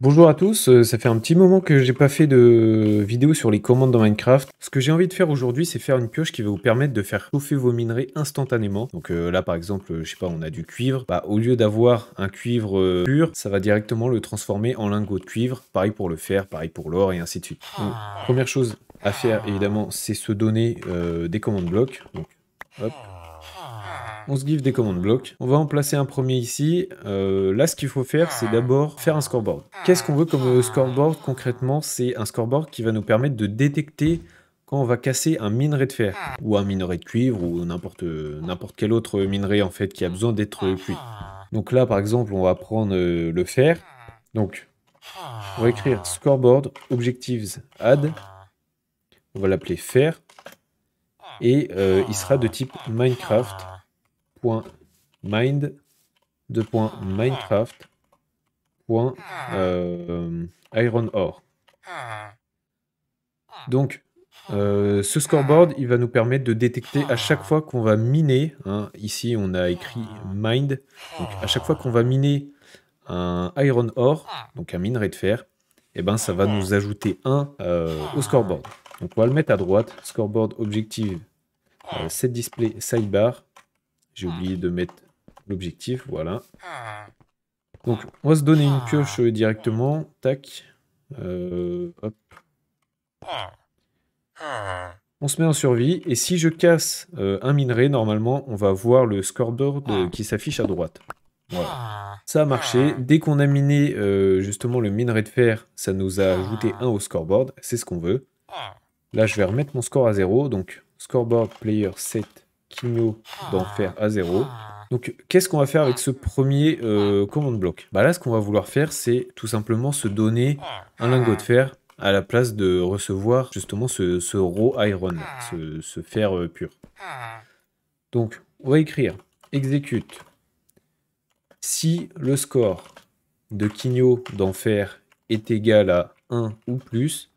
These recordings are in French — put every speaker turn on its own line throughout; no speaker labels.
Bonjour à tous, euh, ça fait un petit moment que j'ai pas fait de vidéo sur les commandes dans Minecraft. Ce que j'ai envie de faire aujourd'hui, c'est faire une pioche qui va vous permettre de faire chauffer vos minerais instantanément. Donc euh, là par exemple, je sais pas, on a du cuivre. Bah, au lieu d'avoir un cuivre euh, pur, ça va directement le transformer en lingot de cuivre. Pareil pour le fer, pareil pour l'or et ainsi de suite. première chose à faire évidemment, c'est se donner des commandes blocs. Donc hop, on se give des commandes blocs. On va en placer un premier ici. Euh, là, ce qu'il faut faire, c'est d'abord faire un scoreboard. Qu'est-ce qu'on veut comme scoreboard concrètement C'est un scoreboard qui va nous permettre de détecter quand on va casser un minerai de fer ou un minerai de cuivre ou n'importe quel autre minerai en fait qui a besoin d'être cuit. Donc là, par exemple, on va prendre euh, le fer. Donc, on va écrire scoreboard objectives add. On va l'appeler fer. Et euh, il sera de type Minecraft mind, point Minecraft, point, euh, Iron Ore. Donc, euh, ce scoreboard, il va nous permettre de détecter à chaque fois qu'on va miner, hein, ici on a écrit mind, donc à chaque fois qu'on va miner un iron ore, donc un minerai de fer, et eh ben ça va nous ajouter un euh, au scoreboard. Donc on va le mettre à droite, scoreboard objective, set display sidebar, j'ai oublié de mettre l'objectif, voilà. Ah. Donc, on va se donner une ah. pioche euh, directement. Tac. Euh, hop. Ah. On se met en survie. Et si je casse euh, un minerai, normalement, on va voir le scoreboard qui s'affiche à droite. Voilà. Ça a marché. Dès qu'on a miné justement le minerai de fer, ça nous a ajouté un au scoreboard. C'est ce qu'on veut. Là, je vais remettre mon score à zéro. Donc, scoreboard player 7 Kino ah. d'enfer à 0. Donc, qu'est-ce qu'on va faire avec ce premier euh, ah. command block bloc bah Là, ce qu'on va vouloir faire, c'est tout simplement se donner un ah. lingot de fer à la place de recevoir justement ce, raw iron, ce, fer euh, pur. Donc, on va écrire exécute si le score de Kino d'enfer est égal à 1 ou plus,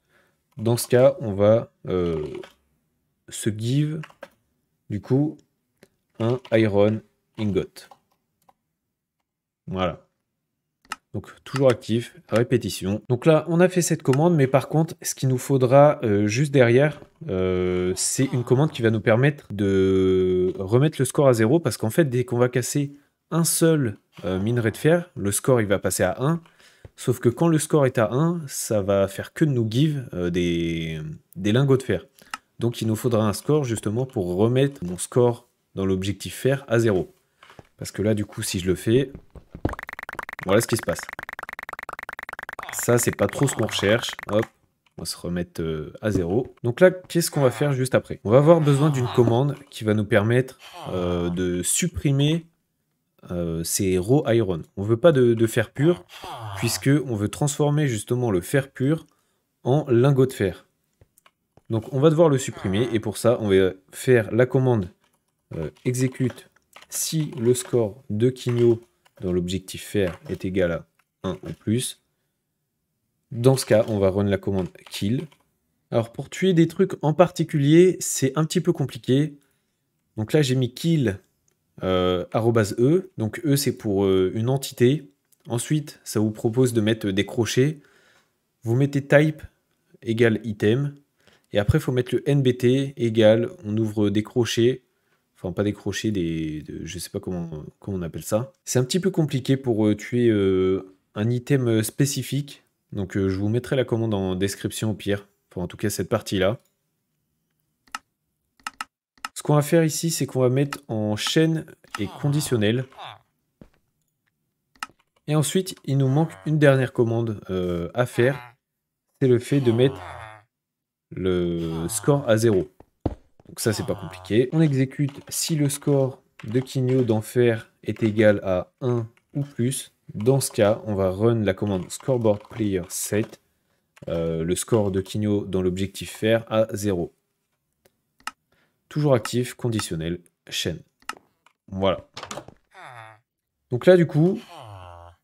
dans ce cas, on va euh, se give du coup, un iron ingot. Voilà. Donc toujours actif, répétition. Donc là, on a fait cette commande, mais par contre, ce qu'il nous faudra euh, juste derrière, euh, c'est une commande qui va nous permettre de remettre le score à zéro, parce qu'en fait, dès qu'on va casser un seul euh, minerai de fer, le score, il va passer à 1. Sauf que quand le score est à 1, ça va faire que nous give des lingots de fer. Donc il nous faudra un score justement pour remettre mon score dans l'objectif fer à 0. Parce que là du coup si je le fais, voilà ce qui se passe. Ça c'est pas trop ce qu'on recherche. Hop, on va se remettre euh, à 0. Donc là qu'est-ce qu'on va faire juste après On va avoir besoin d'une commande qui va nous permettre euh, de supprimer euh, ces raw iron. On veut pas de, de fer pur puisque on veut transformer justement le fer pur en lingot de fer. Donc on va devoir le supprimer et pour ça on va faire la commande euh, exécute si le score de Kino dans l'objectif faire est égal à 1 ou plus. Dans ce cas on va run la commande kill. Alors pour tuer des trucs en particulier c'est un petit peu compliqué. Donc là j'ai mis kill euh, @e donc e c'est pour euh, une entité. Ensuite ça vous propose de mettre des crochets. Vous mettez type égale item et après, il faut mettre le NBT égal, on ouvre des crochets, enfin pas des crochets, des, je sais pas comment, comment on appelle ça. C'est un petit peu compliqué pour euh, tuer euh, un item euh, spécifique, donc je vous mettrai la commande en description au pire, enfin en tout cas cette partie-là. Ce qu'on va faire ici, c'est qu'on va mettre en chaîne et conditionnel. Et ensuite, il nous manque une dernière commande à faire, c'est le fait de mettre le ah. score à 0. Donc ça, c'est pas ah. compliqué. On exécute si le score de dans d'enfer est égal à 1 ou plus. Dans ce cas, on va run la commande scoreboard player set, euh, le score de Kinyo dans l'objectif fer à 0. Toujours actif, conditionnel, chaîne. Voilà. Donc là, du coup,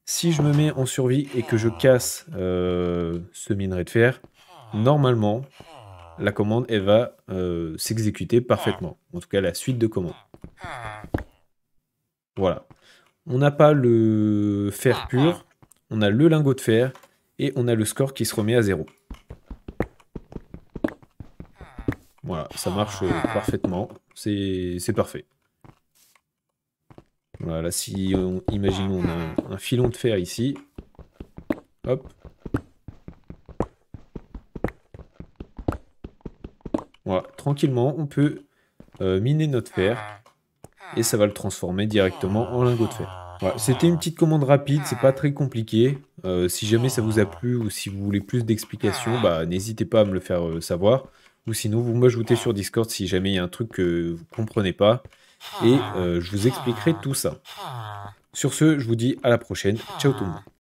si je me mets en survie et que je casse euh, ce minerai de fer, normalement, la commande elle va euh, s'exécuter parfaitement. En tout cas, la suite de commandes. Voilà. On n'a pas le fer pur, on a le lingot de fer et on a le score qui se remet à zéro. Voilà, ça marche euh, parfaitement. C'est parfait. Voilà, si on imagine on a un, un filon de fer ici. Hop, Voilà, tranquillement, on peut euh, miner notre fer. Et ça va le transformer directement en lingot de fer. Voilà, c'était une petite commande rapide, c'est pas très compliqué. Euh, si jamais ça vous a plu ou si vous voulez plus d'explications, bah, n'hésitez pas à me le faire euh, savoir. Ou sinon, vous m'ajoutez sur Discord si jamais il y a un truc que vous comprenez pas. Et je vous expliquerai tout ça. Sur ce, je vous dis à la prochaine. Ciao tout le monde.